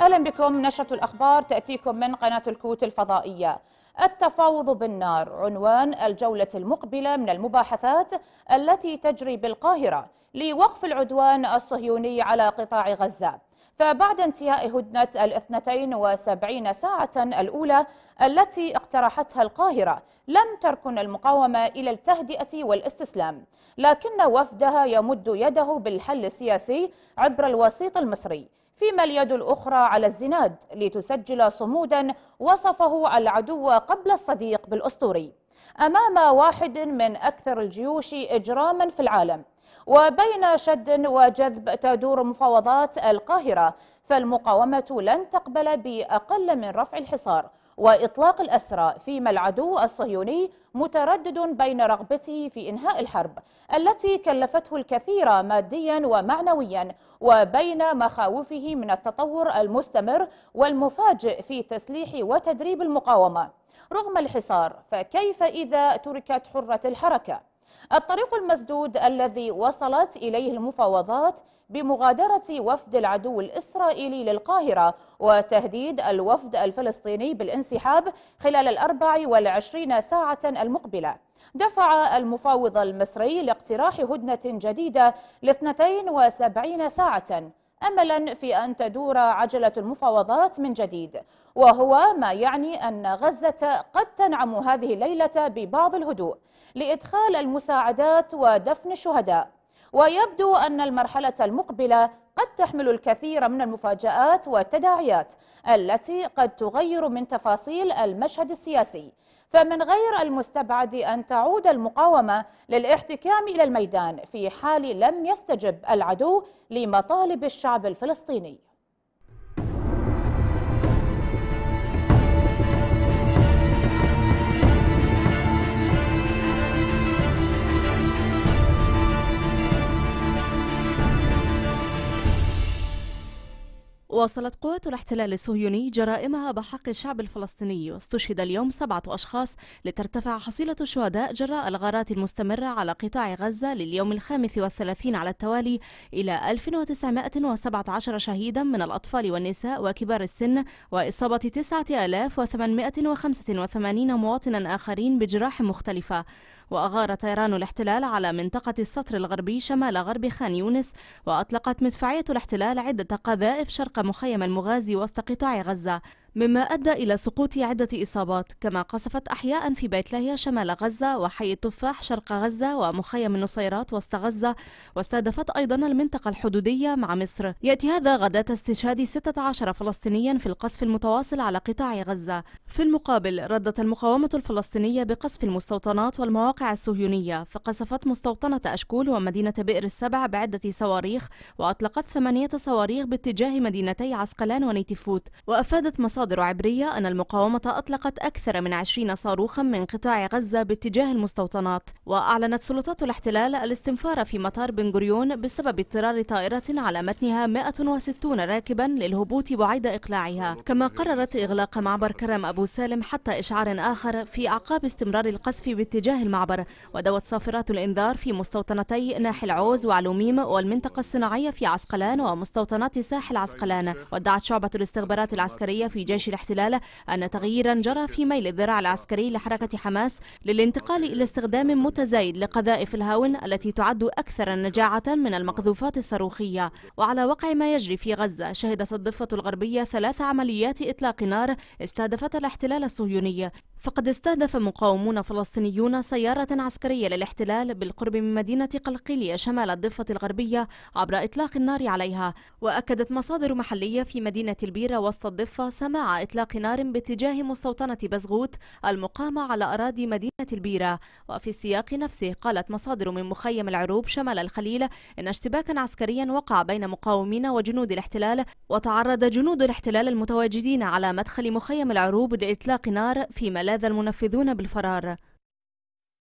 أهلا بكم نشرة الأخبار تأتيكم من قناة الكوت الفضائية التفاوض بالنار عنوان الجولة المقبلة من المباحثات التي تجري بالقاهرة لوقف العدوان الصهيوني على قطاع غزة فبعد انتهاء هدنة الاثنتين وسبعين ساعة الأولى التي اقترحتها القاهرة لم تركن المقاومة إلى التهدئة والاستسلام لكن وفدها يمد يده بالحل السياسي عبر الوسيط المصري فيما اليد الأخرى على الزناد لتسجل صمودا وصفه العدو قبل الصديق بالأسطوري أمام واحد من أكثر الجيوش إجراما في العالم وبين شد وجذب تدور مفاوضات القاهرة فالمقاومة لن تقبل بأقل من رفع الحصار وإطلاق الأسرى فيما العدو الصهيوني متردد بين رغبته في إنهاء الحرب التي كلفته الكثير ماديا ومعنويا وبين مخاوفه من التطور المستمر والمفاجئ في تسليح وتدريب المقاومة رغم الحصار فكيف إذا تركت حرة الحركة؟ الطريق المسدود الذي وصلت إليه المفاوضات بمغادرة وفد العدو الإسرائيلي للقاهرة وتهديد الوفد الفلسطيني بالانسحاب خلال الأربع والعشرين ساعة المقبلة دفع المفاوض المصري لاقتراح هدنة جديدة لاثنتين وسبعين ساعة أملا في أن تدور عجلة المفاوضات من جديد وهو ما يعني أن غزة قد تنعم هذه الليلة ببعض الهدوء لإدخال المساعدات ودفن الشهداء ويبدو أن المرحلة المقبلة قد تحمل الكثير من المفاجآت والتداعيات التي قد تغير من تفاصيل المشهد السياسي فمن غير المستبعد أن تعود المقاومة للاحتكام إلى الميدان في حال لم يستجب العدو لمطالب الشعب الفلسطيني واصلت قوات الاحتلال الصهيوني جرائمها بحق الشعب الفلسطيني واستشهد اليوم سبعة أشخاص لترتفع حصيلة الشهداء جراء الغارات المستمرة على قطاع غزة لليوم الخامس والثلاثين على التوالي إلى 1917 شهيدا من الأطفال والنساء وكبار السن وإصابة 9885 مواطنا آخرين بجراح مختلفة وأغار طيران الاحتلال على منطقة السطر الغربي شمال غرب خان يونس وأطلقت مدفعية الاحتلال عدة قذائف شرق مخيم المغازي وسط قطاع غزة مما أدى إلى سقوط عدة إصابات كما قصفت أحياء في بيت لاهيا شمال غزة وحي التفاح شرق غزة ومخيم النصيرات وسط غزة واستهدفت أيضا المنطقة الحدودية مع مصر يأتي هذا غداة استشهاد 16 فلسطينيا في القصف المتواصل على قطاع غزة في المقابل ردت المقاومة الفلسطينية بقصف المستوطنات والمواقع الصهيونية فقصفت مستوطنة أشكول ومدينة بئر السبع بعدة صواريخ وأطلقت ثمانية صواريخ باتجاه مدينتي عسقلان ونيتفوت وأفادت مصادر مصادر عبرية أن المقاومة أطلقت أكثر من 20 صاروخا من قطاع غزة باتجاه المستوطنات وأعلنت سلطات الاحتلال الاستنفار في مطار بن غوريون بسبب اضطرار طائرة على متنها 160 راكبا للهبوط بعيد إقلاعها كما قررت إغلاق معبر كرم أبو سالم حتى إشعار آخر في أعقاب استمرار القصف باتجاه المعبر ودوت صافرات الإنذار في مستوطنتي ناحي العوز وعلوميم والمنطقة الصناعية في عسقلان ومستوطنات ساحل عسقلان ودعت شعبة الاستخبارات العسكرية في جيش جيش الاحتلال أن تغييرا جرى في ميل الذراع العسكري لحركة حماس للانتقال إلى استخدام متزايد لقذائف الهاون التي تعد أكثر نجاعة من المقذوفات الصاروخية وعلى وقع ما يجري في غزة شهدت الضفة الغربية ثلاث عمليات إطلاق نار استهدفت الاحتلال الصهيوني فقد استهدف مقاومون فلسطينيون سيارة عسكرية للاحتلال بالقرب من مدينة قلقيلية شمال الضفة الغربية عبر إطلاق النار عليها وأكدت مصادر محلية في مدينة البيرة وسط الضفة سماع مع إطلاق نار باتجاه مستوطنة بزغوت المقامة على أراضي مدينة البيرة وفي السياق نفسه قالت مصادر من مخيم العروب شمال الخليل إن اشتباكا عسكريا وقع بين مقاومين وجنود الاحتلال وتعرض جنود الاحتلال المتواجدين على مدخل مخيم العروب لإطلاق نار فيما لاذ المنفذون بالفرار